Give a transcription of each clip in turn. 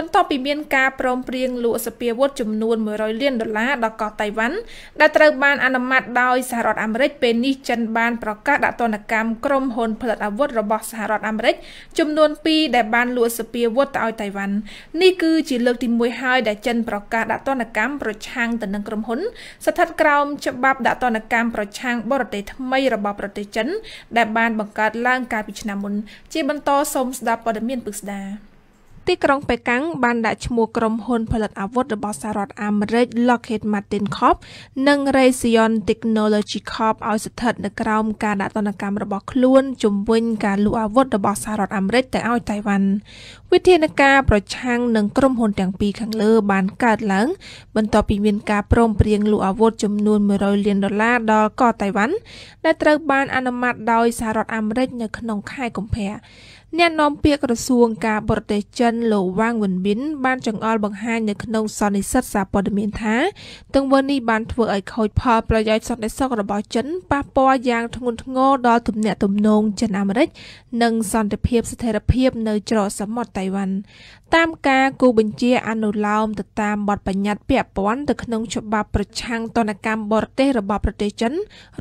បន្ទាប់ពីមានការព្រមព្រៀងលក់សពាវុធចំនួន100លានដុល្លារដល់កោះតៃវ៉ាន់ដែលត្រូវបានអនុម័តដោយសហរដ្ឋអាមេរិកពេលនេះចិនបានប្រកាសដាក់ទណ្ឌកម្មក្រុមហ៊ុនផលិតអាវុធរបស់សហរដ្ឋអាមេរិកចំនួន2ដែលបានលក់សពាវុធទៅឲ្យតៃវ៉ាន់នេះគឺជាលើកទី1ហើយដែលចិនប្រកាសដាក់ទណ្ឌកម្មប្រឆាំងទៅនឹងក្រុមហ៊ុនស្ថិតក្រោមច្បាប់ដាក់ទណ្ឌកម្មប្រឆាំងបរទេសថ្មីរបស់ប្រទេសចិនដែលបានបង្កើតឡើងកាលពីឆ្នាំមុន ជាបន្តសូមស្ដាប់ព័ត៌មានពិស្ដារទីក្រុងប៉េកាំងបានដាក់ឈ្មោះក្រុមហ៊ុនផលិតអាវុធរបស់សហរដ្ឋអាមេរិក Lockheed Martin Corp និង Raytheon Technology Corp ឲ្យស្ថិតនៅក្រោមការដាក់ទណ្ឌកម្មរបស់ខ្លួនជំវិញការលូកអាវុធរបស់សហរដ្ឋអាមេរិកទៅឲ្យតៃវ៉ាន់វិធានការប្រឆាំងនឹងក្រុមហ៊ុនទាំងពីរខាងលើបានកើតឡើង បន្ទាប់ពីមានការព្រមព្រៀងលូកអាវុធចំនួន100លានដុល្លារដល់កោះតៃវ៉ាន់ដែលត្រូវបានអនុម័តដោយសហរដ្ឋអាមេរិកនៅក្នុងខែកុម្ភៈអ្នកនាំពាក្យក្រសួងការបរទេសចិនលោកវ៉ាងវិនមីនបានចង្អុលបង្ហាញនៅក្នុងសន្និសីទសារព័ត៌មានថាទង្វើនេះបានធ្វើឲ្យខូចផលប្រយោជន៍សន្តិសុខរបស់ចិនប៉ះពាល់យ៉ាងធ្ងន់ធ្ងរដល់ទំនាក់ទំនងចិនអាមេរិកនិងសន្តិភាពស្ថិរភាពនៅច្រកសមុទ្រតៃវ៉ាន់តាមការគូបញ្ជាអនុលោមទៅតាមបទបញ្ញត្តិពាក់ព័ន្ធទៅក្នុងច្បាប់ប្រឆាំងទណ្ឌកម្មបរទេសរបស់ប្រទេសចិន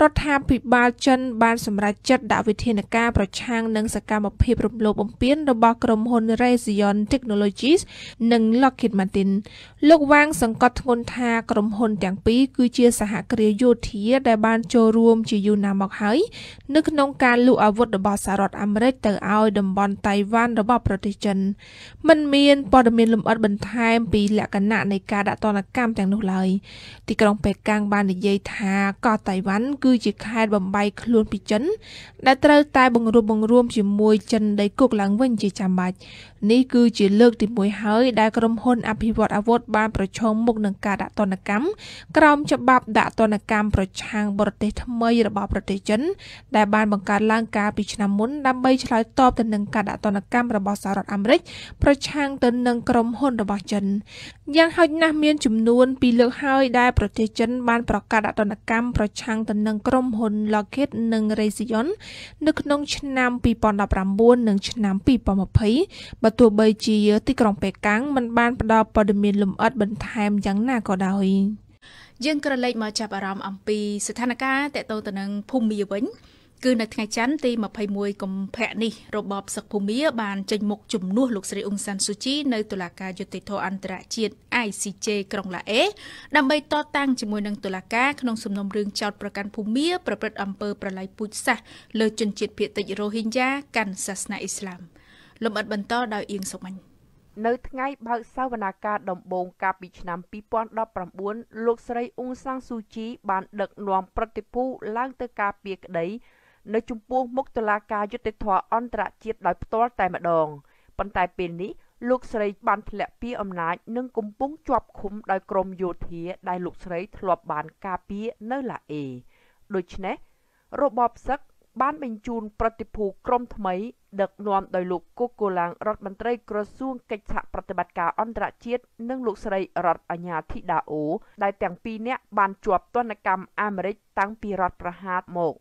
រដ្ឋាភិបាលចិនបានសម្រេចចិត្តដាក់វិធានការប្រឆាំងនឹងសកម្មភាពរំលោភបំពានរបស់ក្រុមហ៊ុន Raytheon Technologies និង Lockheed Martin លោកវ៉ាង សង្កត់ធ្ងន់ថា ក្រុមហ៊ុនទាំងពីរគឺជាសហគ្រាសយោធាដែលបានចូលរួមជាយូរណាស់មកហើយនៅក្នុងការលូកអាវុធរបស់សហរដ្ឋអាមេរិកទៅឲ្យតំបន់តៃវ៉ាន់របស់ប្រទេសចិនមិនមានមានព័ត៌មានលម្អិតបន្ថែមពីលក្ខណៈនៃការដាក់ទណ្ឌកម្មទាំងនោះឡើយទីក្រុងប៉េកាំងបាននិយាយថាកោះតៃវ៉ាន់គឺជាខេត្តបំបីខ្លួនពីចិន ដែលត្រូវតែ បង្រួបបង្រួមជាមួយចិនដីគោកឡើងវិញជាចាំបាច់នេះគឺជាលើកទី1ហើយដែលក្រុមហ៊ុនអភិវឌ្ឍអាវុធបានប្រឈមមុខនឹងការដាក់ទណ្ឌកម្មក្រោមច្បាប់ ដាក់ទណ្ឌកម្មប្រឆាំងបរទេសថ្មីរបស់ប្រទេសចិនដែលបានបង្កើតឡើងកាលពីឆ្នាំមុនដើម្បីឆ្លើយតបទៅនឹងការដាក់ទណ្ឌកម្មរបស់សហរដ្ឋអាមេរិកប្រឆាំងងទៅនឹងក្រុមហ៊ុនរបស់ចិនយ៉ាងហោចណាស់មានចំនួន2លើកហើយដែលប្រទេសចិន បានប្រកាសអតនកម្មប្រឆាំងទៅនឹងក្រុមហ៊ុន Lockheed និង Raytheon នៅក្នុង ឆ្នាំ2019និងឆ្នាំ2020បើទោះបីជា ទីក្រុងប៉េកាំងមិនបានផ្ដល់ព័ត៌មានលម្អិតបន្ថែមយ៉ាងណាក៏ដោយយើងក្រឡេកមកចាប់អារម្មណ៍អំពីស្ថានភាពតកតទៅនឹងភូមិវិញគឺនៅថ្ងៃច័ន្ទទី21កុម្ភៈនេះរបបសឹកភូមិបានចេញមុខជំនួសលោកស្រីអ៊ុងសានស៊ូជីនៅតុលាការយុតិធធអន្តរជាតិ ICJ ក្រុងឡាអេដើម្បីតតាំងជាមួយនឹងតុលាការក្នុងសំណុំរឿងចោតប្រកាន់ភូមិប្រព្រឹត្តអំពើប្រល័យពូជសាសន៍លើជនជាតិភៀតតិចរ៉ូហីញ៉ាកាន់សាសនាអ៊ីស្លាមលំអិតបន្តដោយអៀងសុមញ្ញនៅថ្ងៃបើកសវនាការដំបូងកាលពីឆ្នាំ2019លោកស្រីអ៊ុងសាំងស៊ូជី បាន ដឹកនាំប្រតិភូឡើងទៅការពារក្តីនៅចំពោះមុខតុលាការយុត្តិធម៌អន្តរជាតិដោយផ្ទាល់តែម្ដងប៉ុន្តែពេលនេះលោកស្រីបានធ្លាក់ពីអំណាចនិងកំពុងជាប់ឃុំដោយក្រមយោធាដែលលោកស្រីធ្លាប់បានការពារនៅឡាអេដូច្នេះរបបសឹកបានបញ្ជូនប្រតិភូក្រមថ្មីដឹកនាំដោយលោកកូកូឡាងរដ្ឋមន្ត្រីក្រសួងកិច្ចសហប្រតិបត្តិការអន្តរជាតិនិងលោកស្រីរដ្ឋអាញាធីដាអូ ដែលទាំងពីរនាក់បានជាប់ទណ្ឌកម្មអាមេរិកតាំងពីរដ្ឋប្រហារមក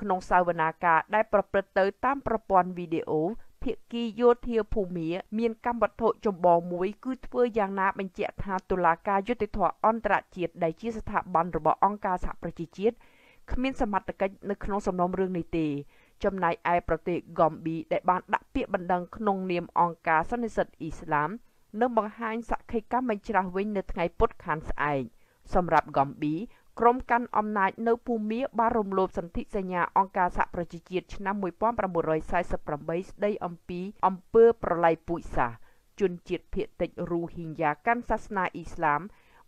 ក្នុងសាវនាការដែលប្រព្រឹត្តទៅតាមប្រព័ន្ធវីដេអូភាគីយោធាភូមាមានកម្មវត្ថុចម្បងមួយគឺធ្វើយ៉ាងណាបញ្ជាក់ថាតុលាការយុតិធធអន្តរជាតិដែលជាស្ថាប័នរបស់អង្គការសហប្រជាជាតិគ្មានសមត្ថកិច្ចនៅក្នុងសំណុំរឿងនេះទេ ចំណែកឯប្រទេសហ្គាំប៊ីដែលបានដាក់ពាក្យបណ្ដឹងក្នុងនាមអង្គការសន្និសិទអ៊ីស្លាមនឹងបង្ហាញសក្ខីកម្មបញ្ច្រាស់វិញនៅថ្ងៃពុធខាងស្អែកសម្រាប់ហ្គាំប៊ីក្រុមកាន់អំណាចនៅភូមាបានរំលោភសន្ធិសញ្ញាអង្គការសហប្រជាជាតិឆ្នាំ1948ស្ដីអំពីអំពើប្រល័យពូជសាសន៍ជនជាតិភៀតតិចរ៉ូហីងយ៉ាកាន់សាសនាអ៊ីស្លាម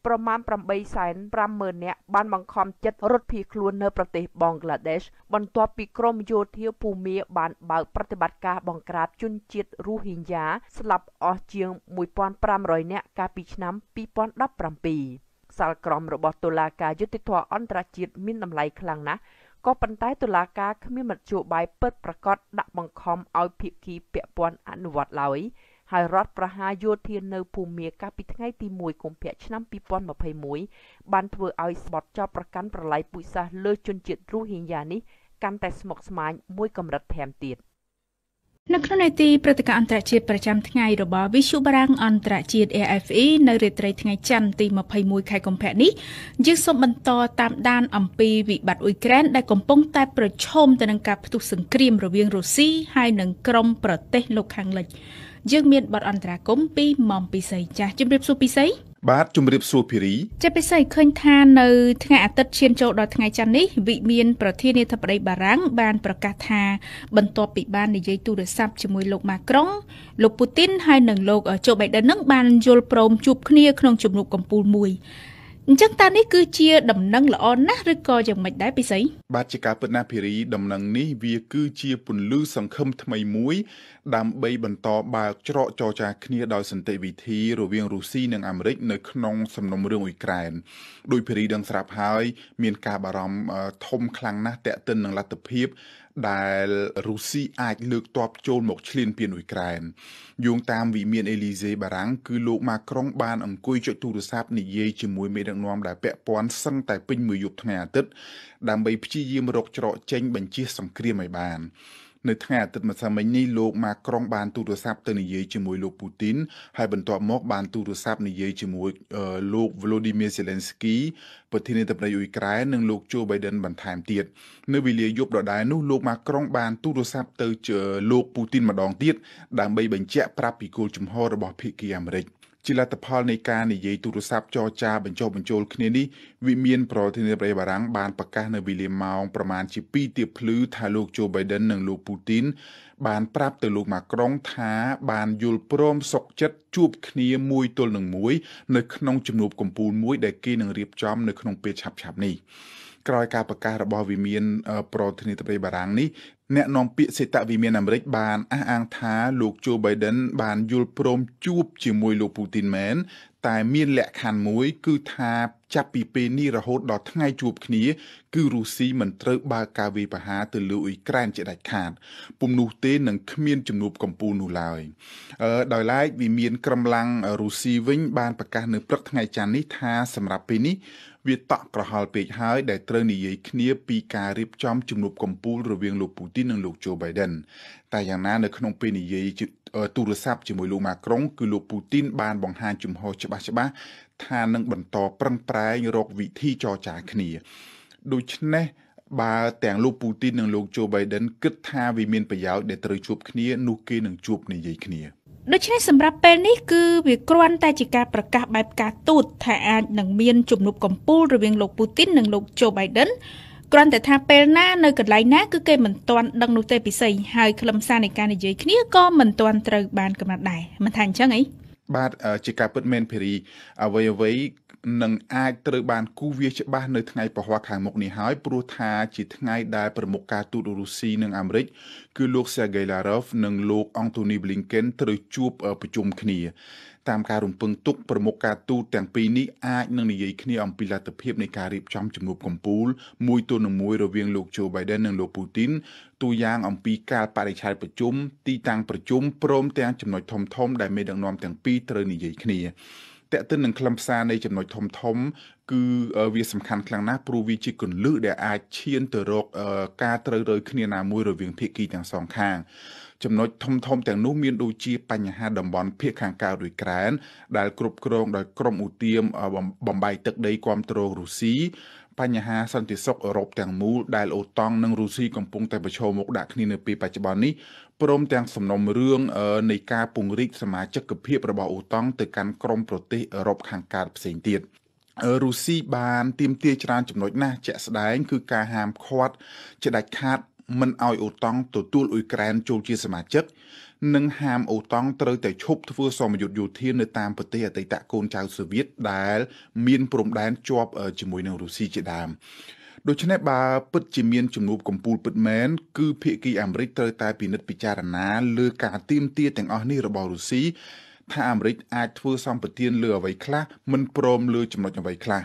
ប្រមាណ850,000នាក់បានបង្ខំចិត្តរត់ភៀសខ្លួននៅប្រទេសបង់ក្លាដេសបន្ទាប់ពីក្រមយោធាភូមាបានបើកប្រតិបត្តិការបង្ក្រាបជនជាតិរូហ៊ីងយ៉ាស្លាប់អស់ជាង1,500នាក់កាលពីឆ្នាំ2017សាលក្រមរបស់តុលាការយុតិធធអន្តរជាតិមានតម្លៃខ្លាំងណាស់ក៏ប៉ុន្តែតុលាការគ្មានមធ្យោបាយពិតប្រាកដដាក់បង្ខំឲ្យភាគីពាក់ព័ន្ធអនុវត្តឡើយហើយរដ្ឋប្រហារយោធានៅភូមាកាលពីថ្ងៃទី1កុម្ភៈឆ្នាំ2021បានធ្វើឲ្យស្បត់ចោលប្រកាន់ប្រឡាយពូជសាសន៍លើជនជាតិរូហីញ៉ានេះកាន់តែស្មុគស្មាញមួយកម្រិតថែមទៀតនៅក្នុងនេតិព្រឹត្តិការណ៍អន្តរជាតិប្រចាំថ្ងៃរបស់វិទ្យុបារាំងអន្តរជាតិ AFE នៅរាត្រីថ្ងៃច័ន្ទទី21ខែកុម្ភៈនេះយើងសូមបន្ត តាមដានអំពីវិបត្តិអ៊ុយក្រែនដែលកំពុងតែប្រឈមទៅនឹងការផ្ទុះសង្គ្រាមរវាងរុស្ស៊ីហើយនិងក្រុមប្រទេសលោកខាងលិចយើងមានបទអន្តរាគមន៍ពីមុំពិសីចាស់ជម្រាបសួរពិសីបាទជំរាបសួរភីរីជាពិសេសឃើញថានៅ ថ្ងៃអាទិត្យឈានចូលដល់ថ្ងៃច័ន្ទនេះវិមានប្រធានាធិបតីបារាំងបានប្រកាសថាបន្ទាប់ពីបាននិយាយទូរស័ព្ទជាមួយលោកម៉ាក្រុងលោកពូទីនហើយនិងលោកជូបៃដិននឹងបានយល់ព្រមជួបគ្នាក្នុងជំនួបកំពូលមួយអញ្ចឹងតានេះគឺជា ដំណឹងល្អណាស់ឬក៏យ៉ាងម៉េចដែរពិសី បាទជាការពិតណាស់ភេរីដំណឹងនេះវាគឺជាពន្លឺសង្ឃឹមថ្មីមួយដើម្បីបន្តបើកច្រកចរចាគ្នាដោយសន្តិវិធីរវាងរុស្ស៊ីនិងអាមេរិកនៅក្នុងសំណុំរឿងអ៊ុយក្រែនដោយភារីដឹងស្រាប់ហើយ មានការបារម្ភធំខ្លាំងណាស់តេតិននឹងលទ្ធភាពដែលរុស្ស៊ីអាចលើកទ័ពចូលមកឈ្លានពានអ៊ុយក្រែនយោងតាមវិមានអេលីសេបារាំងគឺលោកម៉ាក្រុងបានអង្គុយចុចទូរស័ព្ទនិយាយជាមួយមេដឹកនាំដែលពាក់ព័ន្ធសឹងតែពេញមួយយប់ថ្ងៃអាទិត្យដើម្បីព្យាយាមរកច្រកចេញបញ្ជាសង្គ្រាមឲ្យបាននៅថ្ងៃអាទិត្យម្សិលមិញនេះលោកម៉ាក្រុងបានទូរស័ព្ទទៅនិយាយជាមួយលោកពូទីន ហើយបន្ទាប់មកបានទូរស័ព្ទនិយាយជាមួយលោក Volodymyr Zelensky ប្រធានាធិបតីអ៊ុយក្រែននិងលោក Joe Biden បន្ថែមទៀតនៅវេលាយប់ដដែលនោះលោកម៉ាក្រុងបានទូរស័ព្ទទៅលោកពូទីនម្ដងទៀតដើម្បីបញ្ជាក់ប្រាប់ពីគោលជំហររបស់ភាគីអាមេរិក។ជាលទ្ធផលនៃការនិយាយទូរស័ព្ទចរចាបញ្ចុះបញ្ចូលគ្នានេះវិមានប្រធានាធិបតីបារាំងបានប្រកាសនៅវេលាម៉ោងប្រមាណជា2ទៀបភ្លឺថាលោកโจ Biden និងលោក Putin បានប្រាប់ទៅលោក Macron ថាបានយល់ព្រមសុខចិត្តជួបគ្នាមួយទល់នឹងមួយ នៅ ក្នុងជំនួបកំពូលមួយ ដែលគេនឹងរៀបចំ នៅក្នុងពេលឆាប់ៗនេះ។ក្រោយការប្រកាសរបស់វិមាន ប្រធានាធិបតីបារាំងនេះអ្នកនាំពាក្យសេតវិមានអាមេរិក បានអះអាងថាលោកជូបៃដិន បានយល់ព្រមជួបជាមួយលោកពូទីនមែនតែមាន លក្ខខណ្ឌមួយគឺថា ចាប់ពីពេលនេះរហូតដល់ថ្ងៃជួបគ្នា គឺរុស្ស៊ីមិនត្រូវបើកការវាយប្រហារទៅលើអ៊ុយក្រែនជាដាច់ខាតពុំនោះទេនឹងគ្មានជំនួបកម្ពុជានោះឡើយដោយឡែកវិមានក្រំឡាំងរុស្ស៊ីវិញបាន ប្រកាសនៅព្រឹកថ្ងៃច័ន្ទនេះថាសម្រាប់ពេលនេះវាតក់ក្រហល់ពេកហើយដែលត្រូវនិយាយគ្នាពីការរៀបចំជំនួបកំពូលរវាងលោកពូទីននិងលោកជូបៃដិន តែយ៉ាងណា នៅក្នុងពេលនិយាយទូរស័ព្ទជាមួយលោកម៉ាក្រុង គឺលោកពូទីន បានបង្ហាញជំហរច្បាស់ច្បាស់ថានឹងបន្តប្រឹងប្រែងរកវិធីចរចាគ្នាដូច្នេះបើទាំងលោកពូទីននិងលោកជូបៃដិនគិតថាវាមានប្រយោជន៍ដែលត្រូវជួបគ្នានោះគេនឹងជួបនិយាយគ្នាដូច្នេះសម្រាប់ពេលនេះគឺវាគ្រាន់តែជាការប្រកាសបែបការទូតថាអាចនឹងមានជំនួបកំពូលរវាងលោកពូទីននិងលោកโจ Biden គ្រាន់តែថាពេលណានៅកន្លែងណាគឺគេមិនទាន់ដឹងនោះទេពិសីហើយខ្លឹមសារនៃការនិយាយគ្នាក៏មិនទាន់ត្រូវបានកំណត់ដែរមិនថាអញ្ចឹងអីបាទជាការពិតមែនភេរីអ្វីអ្វីនឹងអាចត្រូវបានគូវាច្បាស់នៅថ្ងៃពហុខាងមុខនេះហើយព្រោះថាជាថ្ងៃដែលប្រមុខការទូតរុស្ស៊ីនិងអាមេរិកគឺលោក Sergei Lavrov និងលោកអង់តូនី Blinken ត្រូវជួបប្រជុំគ្នាតាមការរំពឹងទុកប្រមុខការទូតទាំងពីរនេះអាចនឹងនិយាយគ្នាអំពីលទ្ធភាពនៃការរៀបចំជំនួបកំពូល មួយទល់នឹងមួយរវាងលោក Joe Biden និងលោក Putin ទូយ៉ាងអំពីការបរិច្ឆេទប្រជុំទីតាំងប្រជុំព្រមទាំងចំណុចធំៗដែលមេដឹកនាំទាំងពីរត្រូវនិយាយគ្នាតែកទៅនឹងខ្លឹមសារនៃចំណុចធំធំ គឺវាសំខាន់ខ្លាំងណាស់ព្រោះវាជាគន្លឹះដែលអាចឈានទៅរកការត្រូវរើគ្នាណាមួយរវាងភាគីទាំងសងខាងចំណុចធំធំទាំងនោះមានដូចជាបញ្ហាតំបន់ភៀកខាងកើតឬក្រែនដែលគ្រប់គ្រងដោយក្រុមឧទាមបំបីទឹកដីគ្រប់គ្រងរុស្ស៊ីបញ្ហាសន្តិសុខអឺរ៉ុបទាំងមូលដែលអូតង់និងរុស្ស៊ីកំពុងតែប្រឈមមុខដាក់គ្នានៅពេលបច្ចុប្បន្ននេះព្រមទាំងសំណុំរឿងនៃការពង្រីកសមាជិកភាពរបស់អូតង់ទៅកាន់ក្រុមប្រទេសអឺរ៉ុបខាងកើតផ្សេងទៀតរុស្ស៊ីបានទាមទារច្រើនចំណុចណាស់ជាក់ស្ដែងគឺការហាមឃាត់ជាដាច់ខាតមិនឲ្យអូតង់ទទួលអ៊ុយក្រែនចូលជាសមាជិក និងហាមអូតង់ត្រូវតែឈប់ធ្វើសមយុទ្ធយោធានៅតាមប្រទេសអតីតកូនចៅសូវៀតដែលមានព្រំដែនជាប់ជាមួយនឹងរុស្ស៊ីជាដើមដូច្នេះបើពិតជាមានជំនួបកំពូលពិតមែនគឺភាគីអាមេរិកត្រូវតែពិនិត្យពិចារណាលើការទៀមទាទាំងអស់នេះរបស់រុស្ស៊ីថាអាមេរិកអាចធ្វើសម្បទានលើអ្វីខ្លះមិនព្រមលើចំណុចអ្វីខ្លះ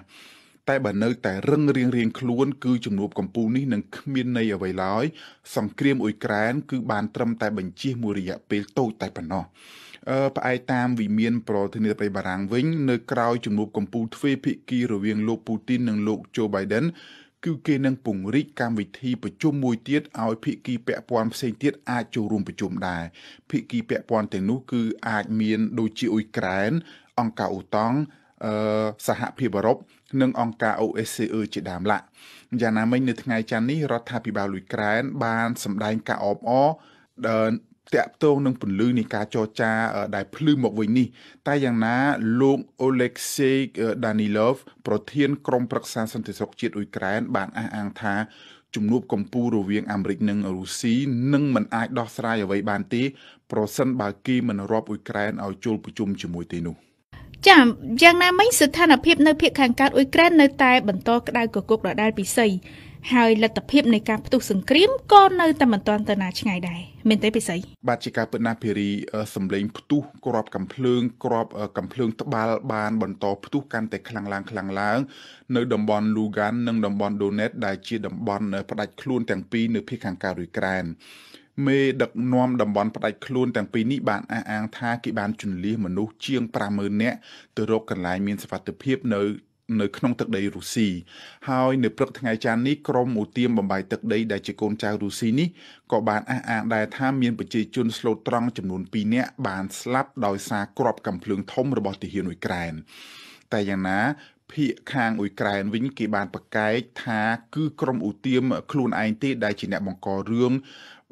តែបើនៅតែរឹងរៀងរៀងខ្លួនគឺជំនួបកម្ពុជានេះនឹងគ្មាននៃអ្វីឡើយសង្គ្រាមអ៊ុយក្រែនគឺបានត្រឹមតែបញ្ជិះមួយរយៈពេលតូចតែប៉ុណ្ណោះអឺផ្អែកតាមវិមានប្រធានាធិបតីបារាំងវិញនៅក្រៅជំនួបកម្ពុជាទ្វេភាគីរវាងលោកពូទីននិងលោកជូបៃដិនគឺគេនឹងពង្រីកកម្មវិធីប្រជុំមួយទៀតឲ្យភាគីពាក់ព័ន្ធផ្សេងទៀតអាចចូលរួមប្រជុំដែរភាគីពាក់ព័ន្ធទាំងនោះគឺអាចមានដូចជាអ៊ុយក្រែនអង្គការអូតង់អឺសហភាពអឺរ៉ុបនិងអង្គការ OSCE ជាដើមឡាក់យ៉ាងណាមិញនៅថ្ងៃច័ន្ទនេះរដ្ឋាភិបាលលុយក្រែនបានសម្ដែងការអបអរតាក់ទងនឹងពលឺនៃការចរចាដែលភ្លឺមកវិញនេះ តែយ៉ាងណាលោក Oleksiy Danilov ប្រធានក្រុមប្រឹក្សាសន្តិសុខជាតិអ៊ុយក្រែនបានអះអាងថា ជំនួបកម្ពុជារវាងអាមេរិកនិងរុស្ស៊ីនឹងមិនអាចដោះស្រាយអ្វីបានទេប្រសិនបើគេមិនរាប់អ៊ុយក្រែនឲ្យចូលប្រជុំជាមួយទេនោះចាយ៉ាងណាមិញស្ថានភាពនៅភូមិខាងកើតអ៊ុយក្រែននៅតែបន្តក្តៅគគុកដដែលពិសីហើយលទ្ធភាពនៃការផ្ទុះសង្គ្រាមក៏នៅតែមិនទាន់ទៅណាឆ្ងាយដែរមែនទេពិសីបាទជាការពិតណាស់ភារីសំលេង ផ្ទុះក្របកំភ្លើងក្របកំភ្លើងត្បាល់បានបន្តផ្ទុះកាន់តែខ្លាំងឡើងខ្លាំងឡើងនៅតំបន់ Lugan និងតំបន់ Donetsk ដែលជាតំបន់ផ្ដាច់ខ្លួនទាំងពីរនៅភាគខាងកើតរុយក្រែនមេដឹកនាំតំបន់ផ្ដាច់ខ្លួនទាំងពីរនេះបានអះអាង ថាគេបានជន្លៀសមនុស្សជាង50000នាក់ទៅរកកន្លែងមានសុវត្ថិភាពនៅនៅក្នុងទឹកដីរុស្ស៊ីហើយនៅព្រឹកថ្ងៃច័ន្ទនេះក្រមឧទាមបំបាយទឹកដីដែលជាកូនចៅរុស្ស៊ីនេះក៏បានអះអាងដែរថាមានប្រជាជនស្លូតត្រង់ចំនួន2នាក់បានស្លាប់ដោយសារគ្រាប់កាំភ្លើងធំរបស់ទាហានអ៊ុយក្រែនតែយ៉ាងណាភៀកខាងអ៊ុយក្រែនវិញគេបានប្រកែកថា គឺក្រមឧទាមខ្លួនឯងទេដែលជាអ្នកបង្ករឿង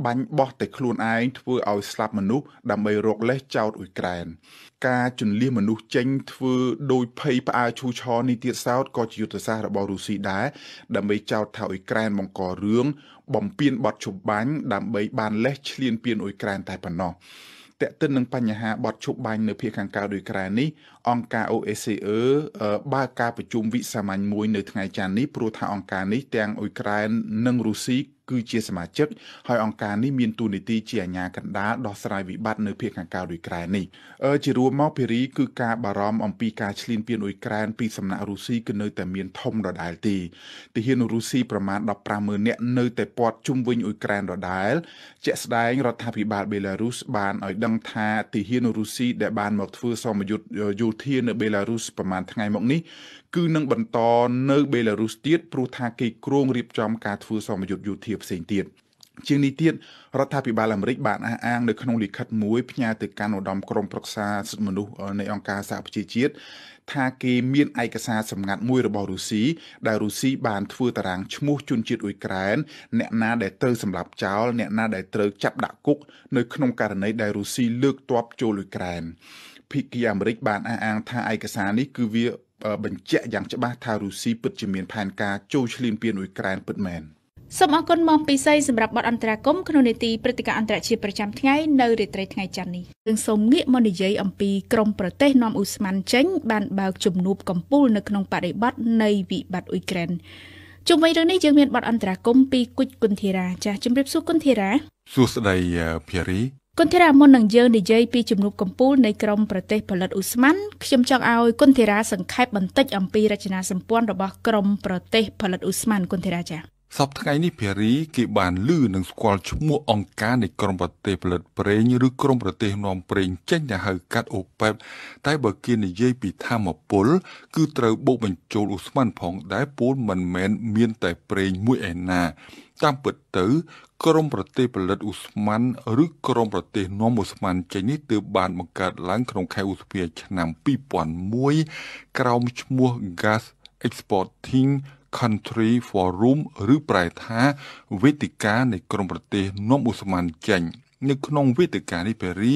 បាញ់បោះតែខ្លួនឯងធ្វើឲ្យស្លាប់មនុស្សដើម្បីរកលេសចោតអ៊ុយក្រែន។ការជន្លៀសមនុស្សចេញធ្វើដោយភ័យផ្អើឈូឆរនេះទៀតសោតក៏ជាយុទ្ធសាស្ត្ររបស់រុស្ស៊ីដែរដើម្បីចោទថាអ៊ុយក្រែនបង្ករឿងបំពេញបទជប់បាញ់ដើម្បីបានលេះឈ្លានពានអ៊ុយក្រែនតែប៉ុណ្ណោះតេតិននឹងបញ្ហាបទជប់បាញ់នៅភូមិខាងកើតដូចក្រែនេះអង្គការ OSCE បើកការប្រជុំវិសាមញ្ញមួយនៅថ្ងៃច័ន្ទនេះព្រោះថាអង្គការនេះទាំងអ៊ុយក្រែននិងរុស្ស៊ីគឺជាសមាជិកហើយអង្គការនេះមានតួនាទីជាអាជ្ញាកណ្ដាលដោះស្រាយវិបត្តិនៅភាគខាងកើតអ៊ុយក្រែននេះជារួមមកភេរីគឺការបារម្ភអំពីការឈ្លានពានអ៊ុយក្រែនពីសំណាក់រុស្ស៊ីគឺនៅតែមានធំដដែលទីទាហានរុស្ស៊ីប្រមាណ150,000នាក់នៅតែព័ទ្ធជុំវិញអ៊ុយក្រែនដដែលជាក់ស្ដែងរដ្ឋាភិបាលបេឡារុសបានឲ្យដឹងថាទាហានរុស្ស៊ីដែលបានមកធ្វើសមយុទ្ធយោធានៅបេឡារុសប្រមាណថ្ងៃមកនេះគឺនឹងបន្តនៅបេឡារុសទៀតព្រោះថាគេគ្រោងរៀបចំការធ្វើសមយុទ្ធយោធាផ្សេងទៀតជាងនេះទៀតរដ្ឋាភិបាលអាមេរិកបានអះអាងនៅក្នុងលិខិតមួយផ្ញើទៅកាន់ឧត្តមក្រុមប្រឹក្សាសិទ្ធិមនុស្សនៃអង្គការសហប្រជាជាតិថាគេមានឯកសារសម្ងាត់មួយរបស់រុស្ស៊ីដែលរុស្ស៊ីបានធ្វើតារាងឈ្មោះជនជាតិអ៊ុយក្រែនអ្នកណាដែលត្រូវសម្លាប់ចោលអ្នកណាដែលត្រូវចាប់ដាក់គុកនៅក្នុងករណីដែលរុស្ស៊ីលើកទ័ពចូលអ៊ុយក្រែនភិគីអាមេរិកបានអះអាងថាឯកសារនេះគឺវាបញ្ជាក់យ៉ាងច្បាស់ថារុស្ស៊ីពិតជាមានផែនការចូលឈ្លានពានអ៊ុយក្រែនពិតមែនសូមអរគុណមកពិសីសម្រាប់បទអន្តរាគមក្នុងនេតិព្រឹត្តិការណ៍អន្តរជាតិប្រចាំថ្ងៃនៅរាត្រីថ្ងៃច័ន្ទនេះយើងសូមងាកមកនិយាយអំពីក្រមប្រទេសនាំអ៊ូស្ម៉ាន់ចេញបានបើកជំនួបកំពូលនៅក្នុងបរិបទនៃវិបត្តិអ៊ុយក្រែនជុំវិញរឿងនេះយើងមានបទអន្តរាគមពីគុជគុនធីរាចាស់ជម្រាបសួរគុនធីរាសួស្តីភារីគុនធីរ៉ាមុននឹងយើងនិយាយពីជំនួបកម្ពុជានៃក្រមប្រទេសផលិតឧស្ម័នខ្ញុំចង់ឲ្យគុនធីរ៉ាសង្ខេបបន្តិចអំពីរចនាសម្ព័ន្ធរបស់ក្រមប្រទេសផលិតឧស្ម័នគុនធីរ៉ាចា៎សពថ្ងៃនេះភារីគេបានលឺនឹងស្គាល់ឈ្មោះអង្គការនៃក្រមប្រទេសផលិតប្រេងឬក្រមប្រទេសនាំប្រេងចេញដែលហៅកាត់អូប៉េបតែបើគេនិយាយពីធម្មពលគឺត្រូវបូកបញ្ចូលអូស្មန်ផងដែរពូលមិនមែនមានតែប្រេងមួយឯណាតាមពិតទៅក្រមប្រទេសផលិតអូស្មန်ឬក្រមប្រទេសនាំអូស្មန်ចេញនេះទើបបានបង្កើតឡើងក្នុងខែឧសភាឆ្នាំ2001ក្រោមឈ្មោះ Gas Exporting country forum ឬប្រែថាវេទិកានៃក្រុមប្រទេសនាំឧស្ម័នចេញនៅក្នុងវេទិកានេះប៉េរី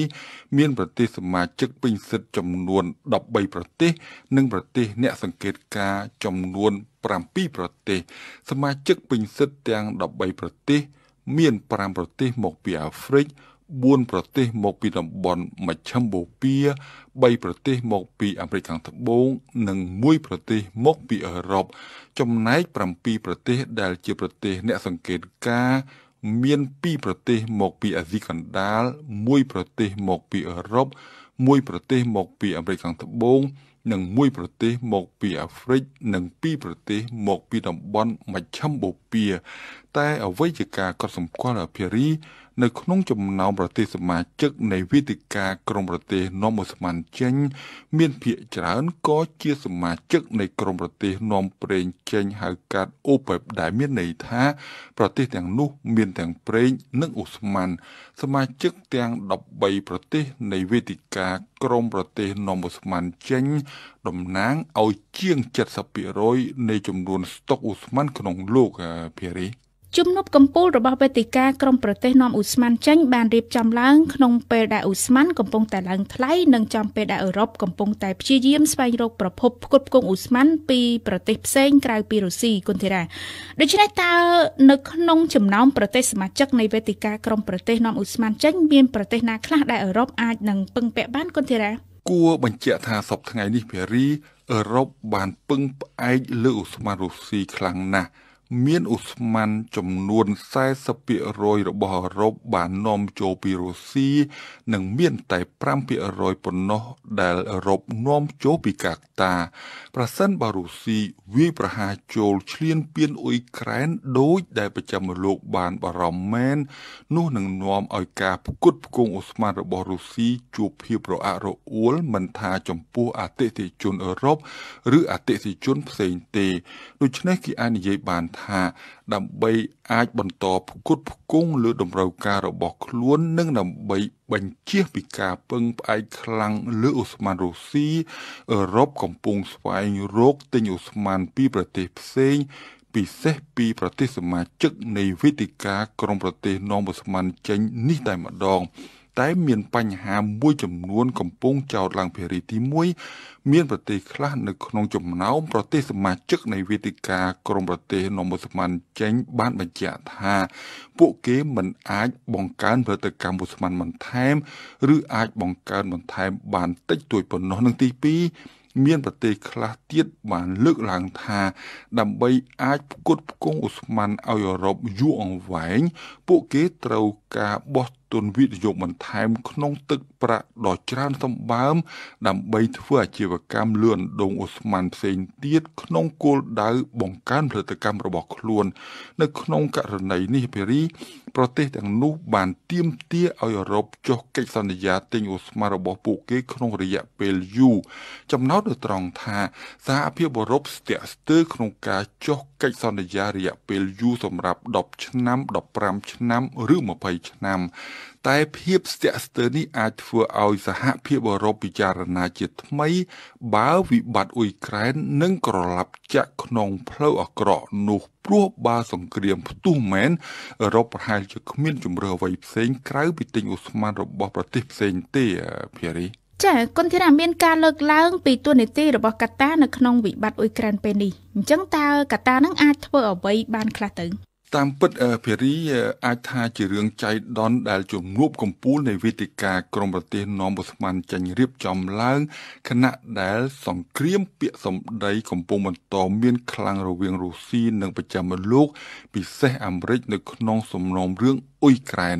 មានប្រទេស សមាជិកពេញសិទ្ធិចំនួន13ប្រទេសនិងប្រទេសអ្នកសង្កេតការចំនួន7ប្រទេសសមាជិកពេញសិទ្ធិទាំង13ប្រទេស មាន5ប្រទេសមកពីអាហ្វ្រិក4ប្រទេសមកពីតំបន់មជ្ឈិមបូព៌ា3ប្រទេសមកពីអាមេរិកខាងត្បូងនិង1ប្រទេសមកពីអឺរ៉ុបចំណែក7ប្រទេសដែលជា ប្រទេស អ្នកសង្កេតការណ៍មាន2ប្រទេសមកពីអាស៊ីកណ្ដាល1ប្រទេសមកពីអឺរ៉ុប1ប្រទេស មកពីអាមេរិកខាងត្បូងនិងមួយប្រទេសមកពីអាហ្វ្រិកនិងពីរប្រទេសមកពីតំបន់មជ្ឈិមបូព៌ាតែអ្វីជាការកត់សម្គាល់អភិរីនៅក្នុងចំណោមប្រទេសសមាជិកនៃវេទិកាក្រមប្រទេសនំអូស្មានចេញមានភាគច្រើនក៏ជាសមាជិកនៃក្រមប្រទេសនំប្រេងចេញហៅកាត់អូប៉េបដែលមានន័យថាប្រទេសទាំងនោះមានទាំងប្រេងនិងអូស្មានសមាជិកទាំង13ប្រទេសនៃវេទិកាក្រមប្រទេសនំអូស្មានចេញតំណាងឲ្យជាង70%នៃចំនួនស្តុកអូស្មានក្នុងលោកភារីជំនប់កម្ពុជារបស់វេទិកាក្រមប្រទេសនាំអ៊ូស្ម៉ាន់ចេញបានរៀបចំឡើងក្នុងពេលដែលអ៊ូស្ម៉ាន់កំពុងតែឡើងថ្លៃនិងចំពេលដែលអឺរ៉ុបកំពុងតែព្យាយាមស្វែងរកប្រភពផ្គត់ផ្គង់អ៊ូស្ម៉ាន់ពីប្រទេសផ្សេងក្រៅពីរុស្ស៊ីគុនធីរ៉ាដូច្នេះតើនៅក្នុងចំណោមប្រទេសសមាជិកនៃវេទិកាក្រមប្រទេសនាំអ៊ូស្ម៉ាន់ចេញមានប្រទេសណាខ្លះដែលអឺរ៉ុបអាចនឹងពឹងពាក់បានគុនធីរ៉ាគួរបញ្ជាក់ថាសប្តាហ៍ថ្ងៃនេះភារីអឺរ៉ុបបានពឹងផ្អែកលើអ៊ូស្ម៉ាន់រុស្ស៊ីខ្លាំងណាស់មានអ៊ូស្មាន ចំនួន40%របស់អឺរ៉ុបបាននាំចូលពីរុស្ស៊ីនិងមានតែ5%ប៉ុណ្ណោះដែលអឺរ៉ុបនាំចូលពីកាតា ប្រសិនបើរុស្ស៊ីវាយប្រហារចូលឈ្លានពានអ៊ុយក្រែនដោយដែលប្រចាំលោកបានបារម្ភមែននោះនឹងនាំឲ្យការផ្គត់ផ្គង់អ៊ូស្មានរបស់រុស្ស៊ីជួបភាពរអាក់រអួលមិនថាចំពោះអតិថិជនអឺរ៉ុបឬអតិថិជនផ្សេងទេដូច្នេះគេអាចនិយាយបានថាហាដើម្បី អាចបន្តផ្គត់ផ្គង់លើតម្រូវការរបស់ខ្លួន និងដើម្បីបញ្ជៀសពីការពឹងផ្អែកខ្លាំងលើអូស្មန်រុស្ស៊ីអឺរ៉ុបកំពុងស្វែងរកទិញអូស្មန်ពី ប្រទេសផ្សេងពិសេសពីប្រទេសសមាជិកនៃវេទិកាក្រុមប្រទេសនំអូស្មန်ចេញ នេះតែម្ដងតែមានបញ្ហាមួយ ចំនួនកំពុងចោទឡើងភារីទី1មានប្រទេសខ្លះនៅក្នុងចំណោមប្រទេសសមាជិកនៃវេទិកាក្រមប្រទេសនំសមានចេញ បានបញ្ជាក់ថា ពួកគេមិនអាចបង្កើនផលិតកម្មមុសមានបន្ថែម ឬ អាចបង្កើនបន្ថែម បានតិចតួចប៉ុណ្ណោះនឹងទី2មាន ប្រទេសខ្លះទៀតបានលើកឡើងថា ដើម្បីអាចផ្គត់ផ្គង់អូស្មန်ឲ្យអឺរ៉ុបយូរអង្វែងពួកគេត្រូវការបោះទុនវិនិយោគបន្ថែម ក្នុងទឹកប្រាក់ដ៏ច្រើនសម្បើម ដើម្បី ធ្វើអាជីវកម្មលឿនដងអូស្មန်ផ្សេងទៀតក្នុងគោលដៅបង្កើនផលិតកម្មរបស់ខ្លួន នៅក្នុងករណីនេះភេរីប្រទេសទាំងនោះបានទាមទារឲ្យអឺរ៉ុបចុះកិច្ចសន្យាទិញឧស្ម័នរបស់ពួកគេក្នុងរយៈពេលយូរចំណោទនៅត្រង់ថាសហភាពអឺរ៉ុបស្ទាក់ស្ទើរក្នុងការចុះកិច្ចសន្យារយៈពេលយូរសម្រាប់10ឆ្នាំ15ឆ្នាំឬ20ឆ្នាំតែភាពស្ទាក់ស្ទើរនេះអាចធ្វើឲ្យសហភាពអឺរ៉ុបពិចារណាជាថ្មី បើវិបត្តិអ៊ុយក្រែននឹងក្រឡាប់ចាក់ក្នុងផ្លូវអាក្រក់នោះព្រោះបើសង្គ្រាម ផ្ទុះមែនអឺរ៉ុបប្រហែលជាគ្មានជំរឿអ្វីផ្សេងក្រៅពីទិញឧស្ម័នរបស់ប្រទេសផ្សេងទេភារីចាគុនធីរ៉ាមានការលើកឡើង ពីទួនាទីរបស់កាតានៅក្នុងវិបត្តិអ៊ុយក្រែនពេលនេះអញ្ចឹងតើកាតានឹងអាចធ្វើអ្វីបានខ្លះទៅតាមពិតភារីអាចថាជារឿងចៃដន្យដែលជំនួបកំពូលនៃវេទិកាក្រមប្រទេសនាំបុស្មានចាញ់រៀបចំឡើងខណៈដែល សង្គ្រាមពាក្យសម្ដីកំពុងបន្តមានខ្លាំងរវាងរុស្ស៊ីនិងប្រជាមាលោកពិសេសអាមេរិកនៅក្នុងសំណុំរឿងអ៊ុយក្រែន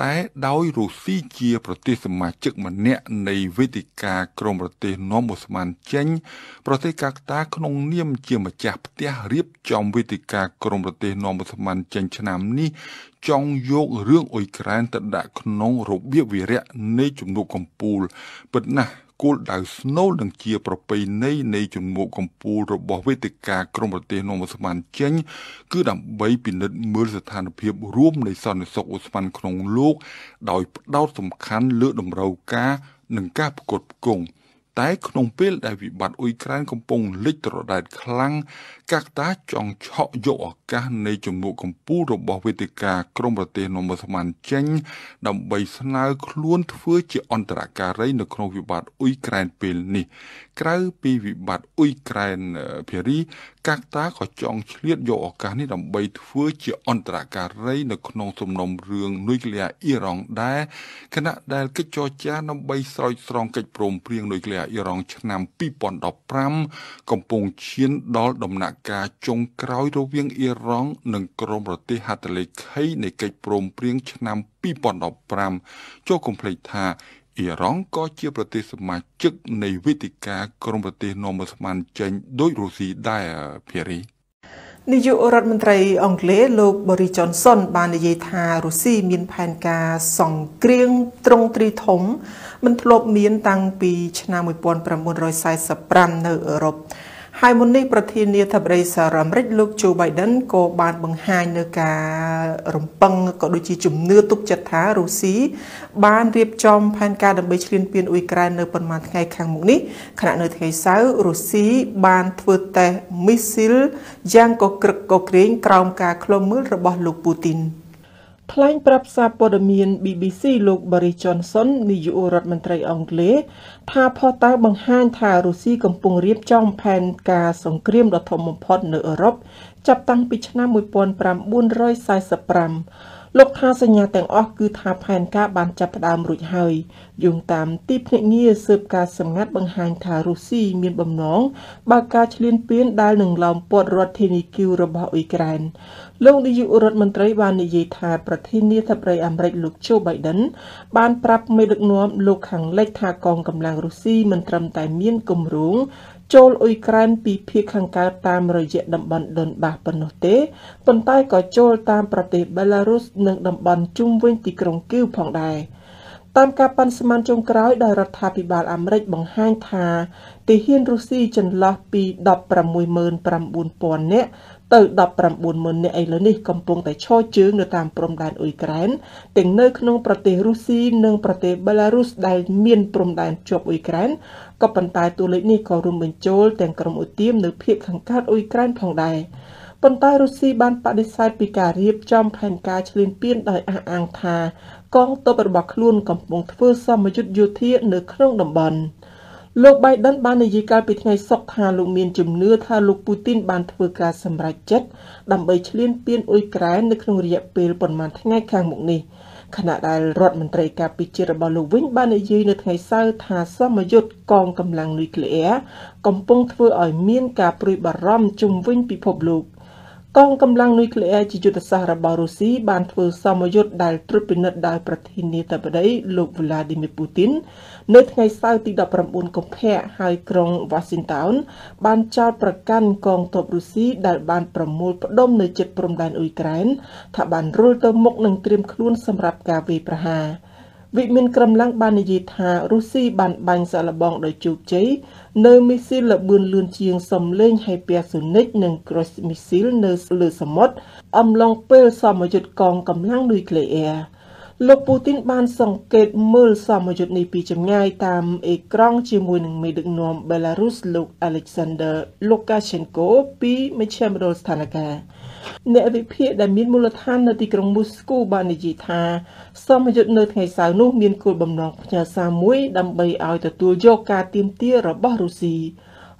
តែដោយរុស្ស៊ីជា ប្រទេសសមាជិកម្នាក់នៃវេទិកាក្រមប្រទេសនាំអូស្មန်ចេញប្រទេសកាតាក្នុងនាមជាម្ចាស់ផ្ទះរៀបចំវេទិកាក្រមប្រទេសនាំអូស្មန်ចេញឆ្នាំនេះចង់យករឿងអ៊ុយក្រែនទៅដាក់ក្នុងរបៀបវិរៈនៃជំនួបកំពូលពិតណាស់គោលដៅស្នូលនិងជាប្រពៃណីនៃជំនួបកម្ពុជារបស់វេទិកាក្រមប្រទេសនំអូស្មាន ចេញគឺដើម្បីពិនិត្យមើលស្ថានភាពរួមនៃសន្តិសុខអូស្មានក្នុងលោកដោយផ្ដោតសំខាន់លើតម្រូវការនិងការផ្គត់ផ្គង់។តែក្នុងពេលដែលវិបត្តិអ៊ុយក្រែនកំពុងលិចត្រដែតខ្លាំងកាកតាចង់ឆក់យកឱកាស នៃជំនួបកម្ពុជារបស់វេទិកាក្រមប្រទេសនំស្មានចេញ ដើម្បីស្នើខ្លួនធ្វើជាអន្តរការី នៅក្នុងវិបត្តិអ៊ុយក្រែនពេលនេះក្រៅពីវិបត្តិអ៊ុយក្រែនភារី កាកតាក៏ចង់ឆ្លៀតយកឱកាសនេះដើម្បីធ្វើជាអន្តរការី នៅក្នុងសំណុំរឿងនុយក្លេអ៊ែរអ៊ីរ៉ង់ដែរគណៈដែលកិច្ចចរចាដើម្បីស្រោចស្រង់កិច្ចព្រមព្រៀងនុយក្លេអាអ៊ីរ៉ង់ឆ្នាំ2015កំពុងឈានដល់ដំណាក់កាលចុងក្រោយរវាងអ៊ីរ៉ង់និងក្រុមប្រទេសហត្ថលេខីនៃកិច្ចព្រមព្រៀងឆ្នាំ2015ចូលកំភ្លេចថាអ៊ីរ៉ង់ក៏ជាប្រទេសសមាជិកនៃវេទិកាក្រុមប្រទេសនាំមកស្មានចេញដោយរុស្ស៊ីដែរភារី។នាយករដ្ឋមន្ត្រីអង់គ្លេសលោក Boris Johnson បាននិយាយថារុស្ស៊ីមានផែនការសង្គ្រាមទ្រង់ទ្រីធំមិនធ្លាប់មានតាំងពីឆ្នាំ1945នៅអឺរ៉ុបហើយមុននេះប្រធានាធិបតីសារអាមេរិកលោក ជូបៃដិនក៏បានបង្ហាញនៅការរំពឹងក៏ដូចជាជំនឿទុកចិត្តថារុស្ស៊ីបានរៀបចំផែនការដើម្បីឈ្លានពានអ៊ុយក្រែននៅប្រមាណថ្ងៃខាងមុខនេះខណៈនៅថ្ងៃសៅរ៍រុស្ស៊ីបានធ្វើតេស្តមីស៊ីលយ៉ាងក៏ក្រឹកក៏ក្រែងក្រោមការឃ្លាំមើលរបស់លោកពូទីន។ថ្លែងប្រាប់សារព័ត៌មាន BBC លោក Boris Johnson នាយករដ្ឋមន្ត្រីអង់គ្លេសថាផតើបង្ហាញថារុស្ស៊ីកំពុងរៀបចំផែនការសង្គ្រាមដ៏ធំបំផុត នៅអឺរ៉ុបចាប់តាំងពីឆ្នាំ1945លោកថាសញ្ញាទាំងអស់គឺថាផែនការ បានចាប់ផ្ដើមរួចហើយយោងតាមទីភ្នាក់ងារស៊ើបការសម្ងាត់បង្ហាញថារុស្ស៊ីមានបំណងបើកការឈ្លានពានដែលនឹងឡោមព័ទ្ធរដ្ឋធានីគីវរបស់អ៊ុយក្រែនលោកនាយករដ្ឋមន្ត្រីបាននិយាយថាប្រធានាធិបតីអាមេរិកលោកជូបៃដិន បានប្រាប់មេដឹកនាំលោកខាងលិចថាកងកម្លាំងរុស្ស៊ីមិនត្រឹមតែមានគម្រោងចូលអ៊ុយក្រែនពីភាគខាងកើតតាមរយៈតំបន់ដុនបាសប៉ុណ្ណោះទេប៉ុន្តែក៏ចូលតាមប្រទេសបេឡារុសនិងតំបន់ជុំវិញ ទីក្រុងគីវផងដែរ។តាមការប៉ាន់ស្មានចុងក្រោយដោយរដ្ឋាភិបាលអាមេរិកបង្ហាញថាទាហានរុស្ស៊ីចន្លោះពី169,000នាក់ទៅ19,000នាក់ឥឡូវនេះកំពុងតែឈរជើងនៅតាមព្រំដែនអ៊ុយក្រែនទាំងនៅក្នុងប្រទេសរុស្ស៊ីនិងប្រទេសបេឡារុសដែលមានព្រំដែនជាប់អ៊ុយក្រែនក៏ប៉ុន្តែតួលេខនេះក៏រួមបញ្ចូលទាំងក្រុមឧទាមនៅភៀកខាងកើតអ៊ុយក្រែនផងដែរប៉ុន្តែរុស្ស៊ីបានបដិសេធពីការរៀបចំ ផែនការឈ្លានពានដោយអះអាងថាកងទ័ពរបស់ខ្លួនកំពុងធ្វើសមយុទ្ធយោធានៅក្នុងតំបន់។លោក Biden បាននិយាយកាលពីថ្ងៃសុក្រថាលោកមានជំនឿថាលោក Putin បានធ្វើការសម្រេចចិត្តដើម្បីឈ្លានពានអ៊ុយក្រែននៅក្នុងរយៈពេលប្រមាណថ្ងៃខាងមុខនេះខណៈដែលរដ្ឋមន្ត្រីការពារជាតិរបស់លោកវិញបាននិយាយនៅថ្ងៃសៅរ៍ថាសមយុទ្ធកងកម្លាំងនុយក្លេអ៊ែរកំពុងធ្វើឲ្យមានការព្រួយបារម្ភជុំវិញពិភពលោកកងកម្លាំងនុយក្លេអ៊ែរជាយុទ្ធសាស្ត្ររបស់រុស្ស៊ីបានធ្វើសមយុទ្ធដែលត្រួតពិនិត្យដោយប្រធានាធិបតីលោក Vladimir Putin នៅថ្ងៃសៅរ៍ទី19កុម្ភៈហើយក្រុង Washington បានចោទប្រកាន់កងទ័ពរុស្ស៊ីដែលបានប្រមូលផ្ដុំនៅជិតព្រំដែនអ៊ុយក្រែនថាបានរុលទៅមុខនិងត្រៀមខ្លួនសម្រាប់ការវាយប្រហារ។វិមានក្រំឡាំងបាននិយាយថារុស្ស៊ីបានបាញ់សាឡបងដោយជោគជ័យនៅមីស៊ីលលបឿនលឿនជាងសំលេងហៃពែស៊ូនិកនិងក្រូសមីស៊ីលនៅលើសមុទ្រអំឡុងពេលសមយុទ្ធកងកម្លាំងនុយក្លេអ៊ែរ។លោកពូទីនបានសង្កេតមើលសមយុទ្ធនេះពីចម្ងាយតាមអេក្រង់ជាមួយនឹងមេដឹកនាំបេឡារុសលោក Alexander Lukashenko ពីមជ្ឈមណ្ឌលស្ថានភាពអ្នកវិភាគដែលមានមូលដ្ឋាននៅទីក្រុងមូស្គូបាននិយាយថា សមយុទ្ធនៅថ្ងៃសៅរ៍នោះមានគោលបំណងផ្ញើសារមួយដើម្បីឲ្យទទួលយកការទាមទាររបស់រុស្ស៊ី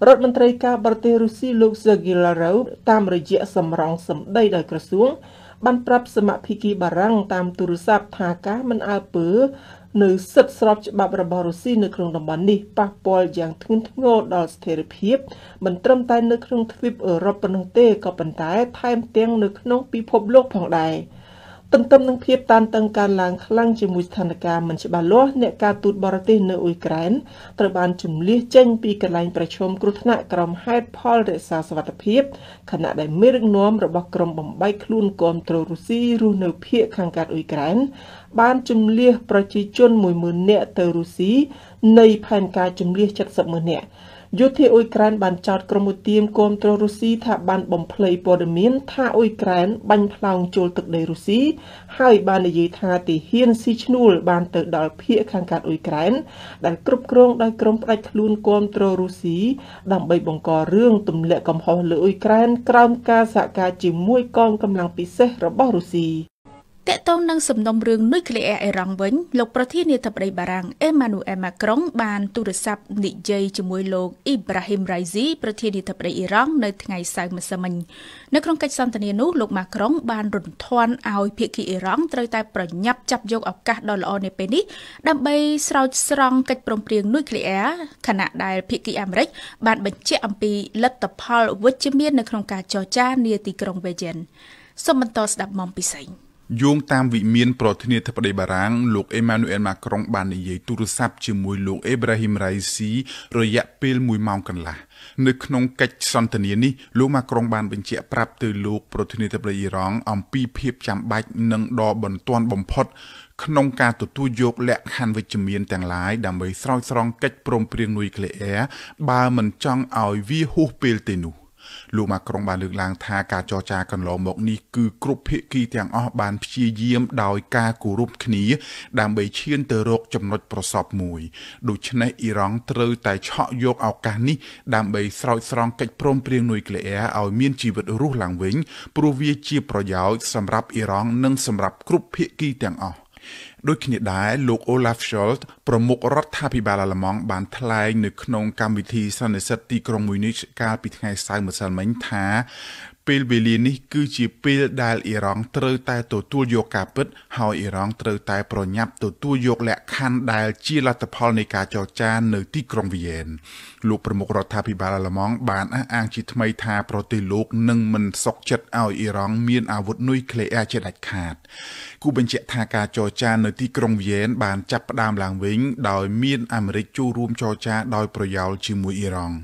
រដ្ឋមន្ត្រីការបរទេសរុស្ស៊ីលោក Sergei Lavrov តាមរយៈសម្រងសម្ដីដោយក្រសួងបានប្រាប់សមាភិគីបារាំងតាមទូរស័ព្ទថាការមិនអើពើនៅសិទ្ធិស្របច្បាប់របស់រុស្ស៊ីនៅក្នុងតំបន់នេះប៉ះពាល់យ៉ាងធ្ងន់ធ្ងរដល់ស្ថិរភាពមិនត្រឹមតែនៅក្នុងទ្វីបអឺរ៉ុបប៉ុណ្ណោះទេក៏ប៉ុន្តែថែមទាំងនៅក្នុងពិភពលោកផងដែរ។ទន្ទឹមនឹងភាពតានតឹងកើនឡើងខ្លាំងជាមួយស្ថានភាពមិនច្បាស់លាស់អ្នកការទូតបរទេសនៅអ៊ុយក្រែនត្រូវបានជំលៀសចេញពីកន្លែងប្រជុំគ្រោះថ្នាក់ក្រុមហេតុផលរក្សាសវត្ថិភាពខណៈដែលមេដឹកនាំរបស់ក្រុមបំបីខ្លួនគ្រប់គ្រងរុស្ស៊ីរស់នៅភៀកខាងកើតអ៊ុយក្រែនបានជំលៀសប្រជាជន10000នាក់ទៅរុស្ស៊ីនៃផែនការជំលៀស700,000នាក់យោធាអ៊ុយក្រែនបានចោទក្រុមឧទាមគាំទ្ររុស្ស៊ីថាបានបំភ្លៃព័ត៌មានថាអ៊ុយក្រែនបាញ់ផ្លោងចូលទឹកដីរុស្ស៊ីហើយបាននិយាយថាទីហ៊ានស៊ីឈ្នួលបានទៅដល់ភៀកខាងកើតអ៊ុយក្រែនដែលគ្រប់គ្រងដោយក្រុមផ្ដាច់ខ្លួនគាំទ្ររុស្ស៊ីដើម្បីបង្ករឿងទម្លាក់កំហុសលើអ៊ុយក្រែនក្រោមការសហការជាមួយកងកម្លាំងពិសេសរបស់រុស្ស៊ីតកតងនឹងសំណុំរឿងនុយក្លេអ៊ែរអេរ៉ង់វិញលោកប្រធានាធិបតីបារាំងអេម៉ានូអែលម៉ាក្រុង បានទូរស័ព្ទនិយាយជាមួយលោកអ៊ីប្រាហ៊ីមរ៉ៃស៊ីប្រធានាធិបតីអ៊ីរ៉ង់នៅថ្ងៃសៅរ៍ម្សិលមិញនៅក្នុងកិច្ចសន្ទនានោះលោកម៉ាក្រុង បានរំធាន់ឲ្យភាគីអ៊ីរ៉ង់ត្រូវតែប្រញាប់ចាប់យកឱកាសដ៏ល្អនៅពេលនេះដើម្បីស្រោចស្រង់កិច្ចព្រមព្រៀងនុយក្លេអ៊ែរខណៈដែលភាគីអាមេរិកបានបញ្ជាក់អំពីលទ្ធផលវិជ្ជមាននៅក្នុងការចរចានាទីក្រុងវ៉េជិនសូមបន្តស្ដាប់មកពិសេសយោងតាមវិមានប្រធានាធិបតីបារាំងលោកអេម៉ានូអែលម៉ាក្រុងបាននិយាយទូរស័ព្ទជាមួយលោកអេប្រាហ៊ីមរ៉ៃស៊ីរយៈពេល1ម៉ោងកន្លះនៅក្នុងកិច្ចសន្ទនានេះលោកម៉ាក្រុងបានបញ្ជាក់ប្រាប់ទៅលោកប្រធានាធិបតីអ៊ីរ៉ង់អំពីភាពចាំបាច់និងដ៏បន្ទាន់បំផុតក្នុងការទទួលយកលក្ខខណ្ឌវិជ្ជមានទាំងឡាយដើម្បីស្រោចស្រង់កិច្ចព្រមព្រៀងនុយក្លេអ៊ែរបើមិនចង់ឲ្យវាហួសពេលទេនោះលោកម៉ាក្រុងបានលើកឡើងថាការចរចាកន្លងមកនេះគឺគ្រប់ភាគីទាំងអស់បានព្យាយាមដោយការគោរពគ្នាដើម្បីឈានទៅរកចំណុចប្រសពមួយ ដូច្នេះអ៊ីរ៉ង់ត្រូវតែឆក់យកឱកាសនេះដើម្បីស្រោចស្រង់កិច្ចព្រមព្រៀងនុយក្លេអ៊ែរឲ្យមានជីវិតរស់ឡើងវិញ ព្រោះវាជាប្រយោជន៍សម្រាប់អ៊ីរ៉ង់និងសម្រាប់គ្រប់ភាគីទាំងអស់។ដូចគ្នាដែរលោក Olaf Scholz ប្រមុខរដ្ឋាភិបាលអាល្លឺម៉ង់បានថ្លែងនៅក្នុងកម្មវិធីសន្និសីទទីក្រុង Munich កាលពីថ្ងៃសៅរ៍ម្សិលមិញថាពេលវេលានេះគឺជាពេលដែលអ៊ីរ៉ង់ត្រូវតែទទួលយកការពិតហើយអ៊ីរ៉ង់ត្រូវតែប្រញាប់ទទួលយកលក្ខខណ្ឌដែលជាលទ្ធផលនៃការចរចានៅទីក្រុងវៀនលោកប្រមុខរដ្ឋាភិបាលអាល្លឺម៉ង់បានអះអាងជាថ្មីថាប្រទេសលោកនឹងមិនសុខចិត្តឲ្យអ៊ីរ៉ង់មានអាវុធនុយក្លេអ៊ែរជាដាច់ខាតគូបញ្ជាក់ថាការចរចានៅទីក្រុងវៀនបានចាប់ផ្ដើមឡើងវិញដោយមានអាមេរិកចូលរួមចរចាដោយប្រយោលជាមួយអ៊ីរ៉ង់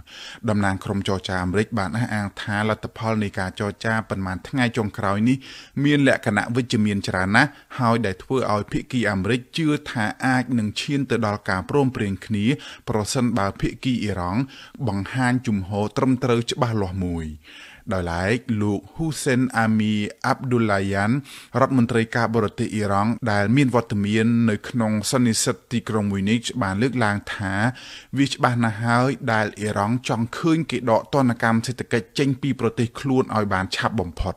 តំណាងក្រុមចរចាអាមេរិកបានអះអាងថាលទ្ធផលនៃការការចរចាប៉ុន្មានថ្ងៃចុងក្រោយនេះមានលក្ខណៈវិជ្ជមានច្រើនណាស់ហើយដែលធ្វើឲ្យភាគីអាមេរិកជឿថាអាចនឹងឈានទៅដល់ការព្រមព្រៀងគ្នាប្រសិនបើភាគីអ៊ីរ៉ង់បង្ហាញជំហរត្រឹមត្រូវច្បាស់លាស់មួយដោយឡែកលោកហ៊ូសេនអាមីអាប់ឌុលឡាយ៉ានរដ្ឋមន្ត្រីការបរទេសអ៊ីរ៉ង់ដែលមានវត្តមាននៅក្នុងសន្និសីទទីក្រុងមូនីកបានលើកឡើងថាវាច្បាស់ណាស់ហើយដែលអ៊ីរ៉ង់ចង់ឃើញគេដកទណ្ឌកម្មសេដ្ឋកិច្ចចេញពីប្រទេសខ្លួនឲ្យបានឆាប់បំផុត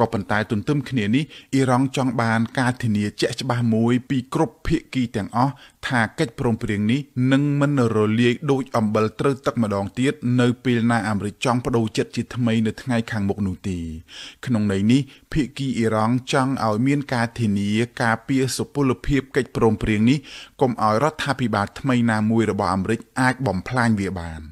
ក៏ប៉ុន្តែទន្ទឹមគ្នានេះអ៊ីរ៉ង់ចង់បាន ការធានាជាក់ច្បាស់មួយពីគ្រប់ភាគីទាំងអស់ថាកិច្ចព្រមព្រៀងនេះនឹងមិនរលាយដូចអំបិលត្រូវទឹកម្ដងទៀតនៅពេលណាអាមេរិកចង់បដូរចិត្តជាថ្មីនៅថ្ងៃខាងមុខនោះទេក្នុងន័យនេះភាគីអ៊ីរ៉ង់ចង់ឲ្យមានការធានាការពារសុពលភាពកិច្ចព្រមព្រៀងនេះកុំឲ្យរដ្ឋាភិបាលថ្មីណាមួយរបស់អាមេរិកអាចបំផ្លាញវាបាន។